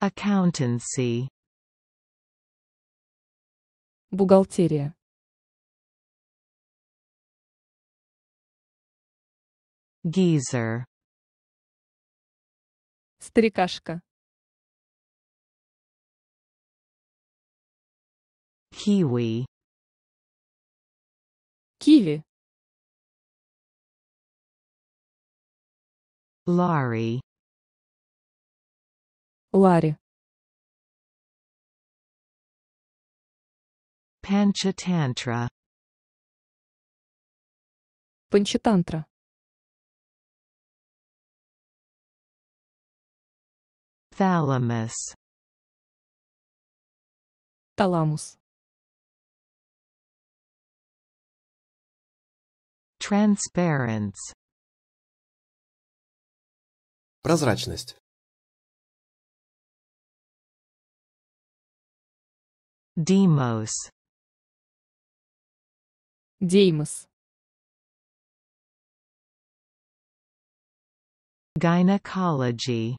Accountancy. Бухгалтерия. Geezer. Старикашка. Kiwi. Kiwi. Larry. Лари. Панчатантра. Панчатантра. Thalamus. Таламус. Transparence. Прозрачность. Demos. Deimos. Gynecology.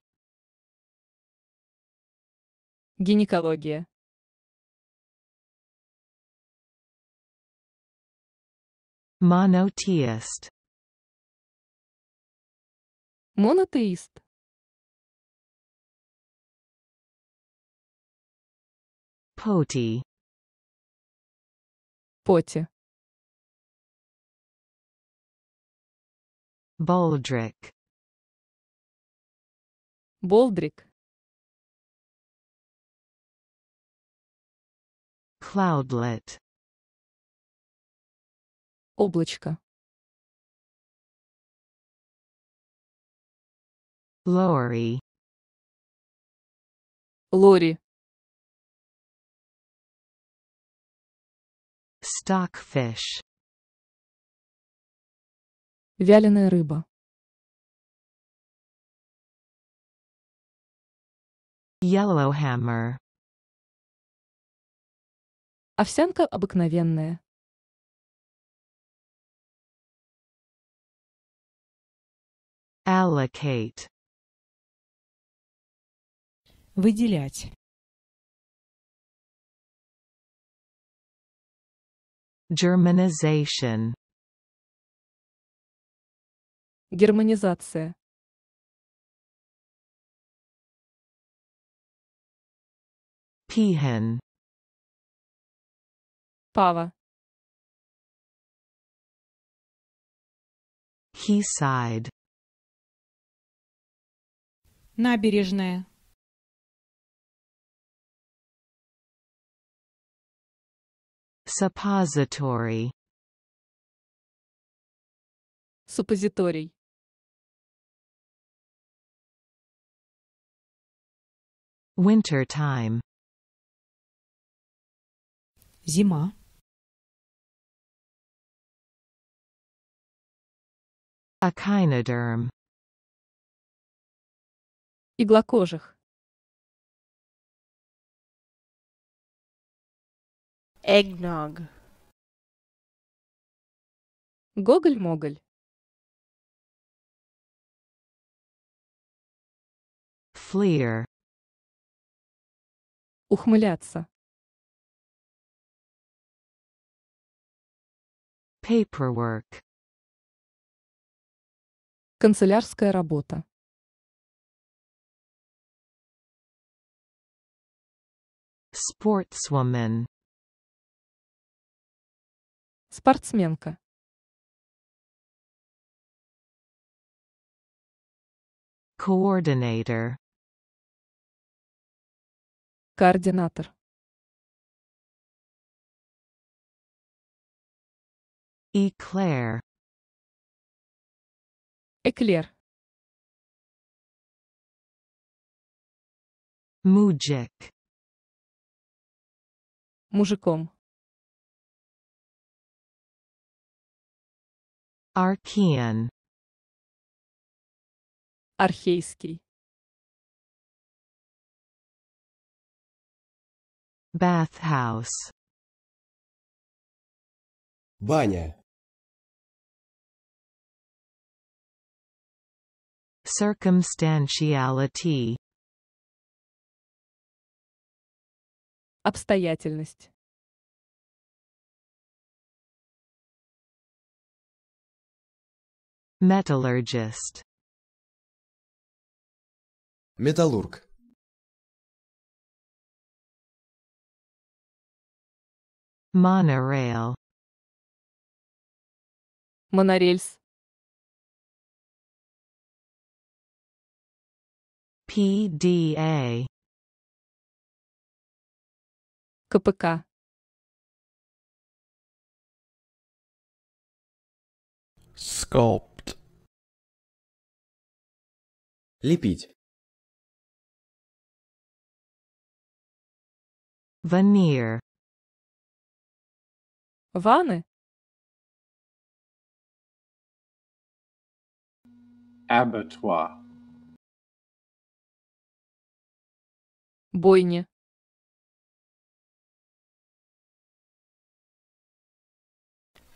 Гинекология. Monotheist. Poti. Poti. Baldric. Baldric. Cloudlet. Облачко. Лори. Лори. Stockfish. Вяленая рыба. Yellowhammer. Овсянка обыкновенная. Allocate. Выделять. Germanization Германизация Pihen Пава He sighed. Набережная Suppository Суппозиторий Winter time Зима Echinoderm Иглокожих Eggnog. Гоголь-моголь. Fleer. Ухмыляться. Paperwork. Канцелярская работа. Sportswoman спортсменка coordinator координатор Эклер. Эклер. Муджик. Мужиком. Archean. Archeiski. Bathhouse. Баня. Circumstantiality. Обстоятельность. Metallurgist. Metallurg. Monorail. Монорельс. PDA. КПК. Sculpt. Лепить. Veneer. Ванны. Abattoir. Бойни.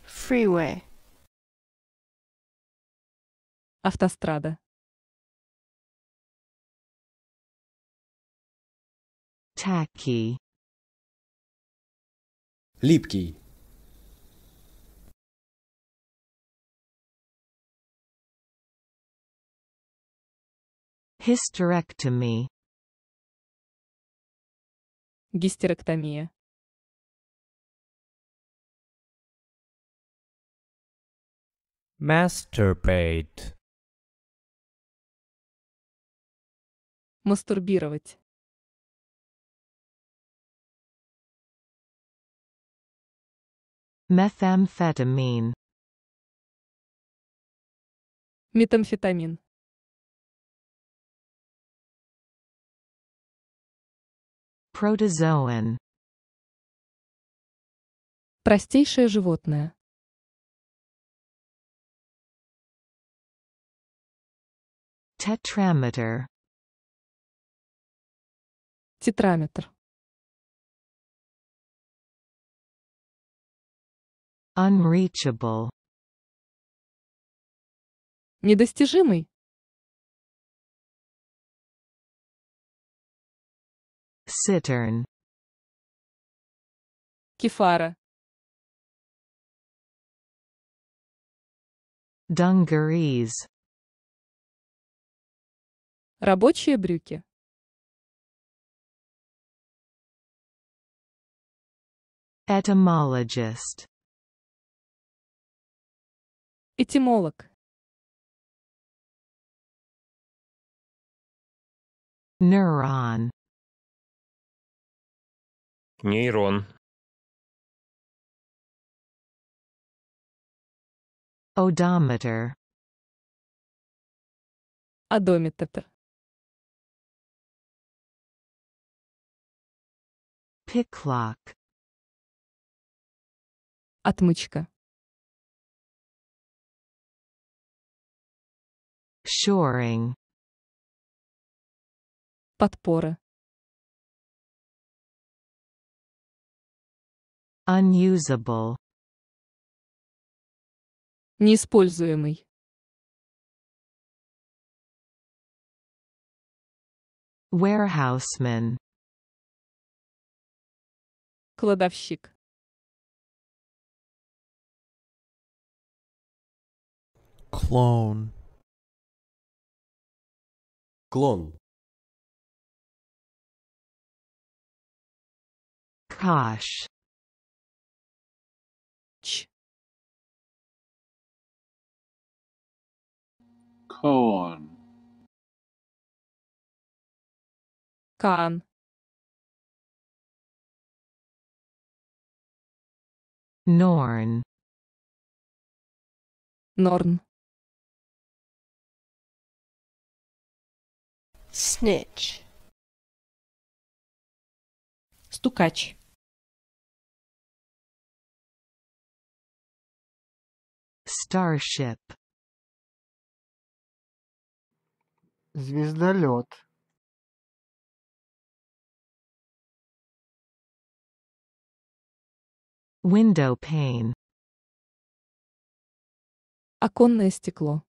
Freeway. Автострада. Tacky. Lipki. Hysterectomy. Гистерэктомия. Masturbate. Мастурбировать. Methamphetamine. Метамфетамин. Protozoan. Простейшее животное. Tetrameter. Тетраметр. unreachable недостижимый Saturn кефара dungarees рабочие брюки etymologist Этимолог. Neuron. Нейрон. Odometer. Одометр. Picklock. Отмычка. Shoring. Подпоры. Unusable. Неиспользуемый. Warehouseman. Кладовщик. Clone. Клон. Каш. Ч. Corn. Кан. Норн. Норн. snitch. Стукач. Starship. Звездолет. Window pane. Оконное стекло.